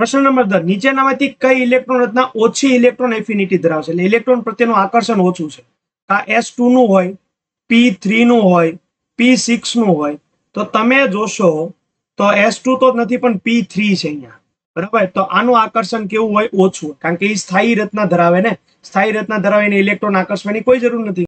પ્રશ્ન નંબર દસ નીચેનામાંથી કઈ ઇલેક્ટ્રોન રચના ઓછી ઇલેક્ટ્રોન એફિનિટી ધરાવશે એટલે ઇલેક્ટ્રોન પ્રત્યેનું આકર્ષણ ઓછું છે આ એસ નું હોય પી થ્રીનું હોય પી સિક્સનું હોય તો તમે જોશો તો એસ ટુ તો નથી પણ પી થ્રી છે અહીંયા બરાબર તો આનું આકર્ષણ કેવું હોય ઓછું કારણ કે એ સ્થાયી રચના ધરાવે ને સ્થાયી રચના ધરાવે ઇલેક્ટ્રોન આકર્ષવાની કોઈ જરૂર નથી